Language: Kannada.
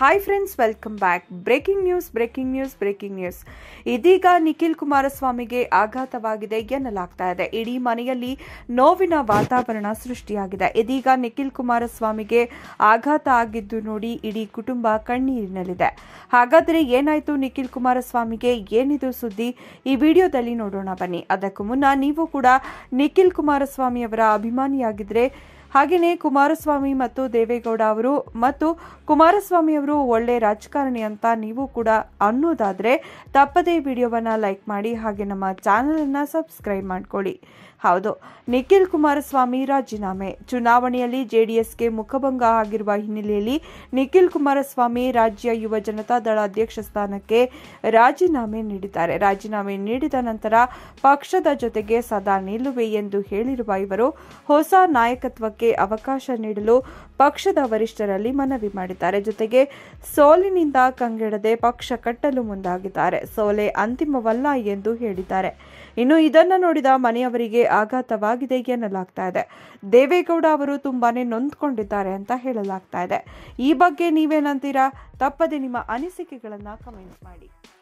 hi friends welcome back breaking news breaking news breaking news ಇದೀಗ ನಿಖಿಲ್ ಕುಮಾರಸ್ವಾಮಿಗೆ ಆಘಾತವಾಗಿದೆ ಎನ್ನಲಾಗ್ತಾ ಇದೆ ಇಡೀ ಮನೆಯಲ್ಲಿ ನೋವಿನ ವಾತಾವರಣ ಸೃಷ್ಟಿಯಾಗಿದೆ ಇದೀಗ ನಿಖಿಲ್ ಕುಮಾರಸ್ವಾಮಿಗೆ ಆಘಾತ ಆಗಿದ್ದು ನೋಡಿ ಇಡೀ ಕುಟುಂಬ ಕಣ್ಣೀರಿನಲ್ಲಿದೆ ಹಾಗಾದರೆ ಏನಾಯಿತು ನಿಖಿಲ್ ಕುಮಾರಸ್ವಾಮಿಗೆ ಏನಿದು ಸುದ್ದಿ ಈ ವಿಡಿಯೋದಲ್ಲಿ ನೋಡೋಣ ಬನ್ನಿ ಅದಕ್ಕೂ ಮುನ್ನ ನೀವು ಕೂಡ ನಿಖಿಲ್ ಕುಮಾರಸ್ವಾಮಿಯವರ ಅಭಿಮಾನಿಯಾಗಿದ್ದರೆ ಹಾಗೆಯೇ ಕುಮಾರಸ್ವಾಮಿ ಮತ್ತು ದೇವೇಗೌಡ ಅವರು ಮತ್ತು ಕುಮಾರಸ್ವಾಮಿ ಅವರು ಒಳ್ಳೆ ರಾಜಕಾರಣಿ ಅಂತ ನೀವು ಕೂಡ ಅನ್ನೋದಾದರೆ ತಪ್ಪದೇ ವಿಡಿಯೋವನ್ನು ಲೈಕ್ ಮಾಡಿ ಹಾಗೆ ನಮ್ಮ ಚಾನಲನ್ನು ಸಬ್ಸ್ಕ್ರೈಬ್ ಮಾಡಿಕೊಳ್ಳಿ ಹೌದು ನಿಖಿಲ್ ಕುಮಾರಸ್ವಾಮಿ ರಾಜೀನಾಮೆ ಚುನಾವಣೆಯಲ್ಲಿ ಜೆಡಿಎಸ್ಗೆ ಮುಖಭಂಗ ಆಗಿರುವ ಹಿನ್ನೆಲೆಯಲ್ಲಿ ನಿಖಿಲ್ ಕುಮಾರಸ್ವಾಮಿ ರಾಜ್ಯ ಯುವ ಜನತಾ ದಳ ಅಧ್ಯಕ್ಷ ಸ್ಥಾನಕ್ಕೆ ರಾಜೀನಾಮೆ ನೀಡಿದ್ದಾರೆ ರಾಜೀನಾಮೆ ನೀಡಿದ ನಂತರ ಪಕ್ಷದ ಜೊತೆಗೆ ಸದಾ ನಿಲ್ಲುವೆ ಎಂದು ಹೇಳಿರುವ ಇವರು ಹೊಸ ನಾಯಕತ್ವಕ್ಕೆ ಅವಕಾಶ ನೀಡಲು ಪಕ್ಷದ ವರಿಷ್ಠರಲ್ಲಿ ಮನವಿ ಮಾಡಿದ್ದಾರೆ ಜೊತೆಗೆ ಸೋಲಿನಿಂದ ಕಂಗೆಡದೆ ಪಕ್ಷ ಕಟ್ಟಲು ಮುಂದಾಗಿದ್ದಾರೆ ಸೋಲೆ ಅಂತಿಮವಲ್ಲ ಎಂದು ಹೇಳಿದ್ದಾರೆ ಇನ್ನು ಇದನ್ನ ನೋಡಿದ ಮನೆಯವರಿಗೆ ಆಘಾತವಾಗಿದೆ ಎನ್ನಲಾಗ್ತಾ ಇದೆ ದೇವೇಗೌಡ ಅವರು ತುಂಬಾನೇ ನೊಂದ್ಕೊಂಡಿದ್ದಾರೆ ಅಂತ ಹೇಳಲಾಗ್ತಾ ಇದೆ ಈ ಬಗ್ಗೆ ನೀವೇನಂತೀರಾ ತಪ್ಪದೆ ನಿಮ್ಮ ಅನಿಸಿಕೆಗಳನ್ನ ಕಮೆಂಟ್ ಮಾಡಿ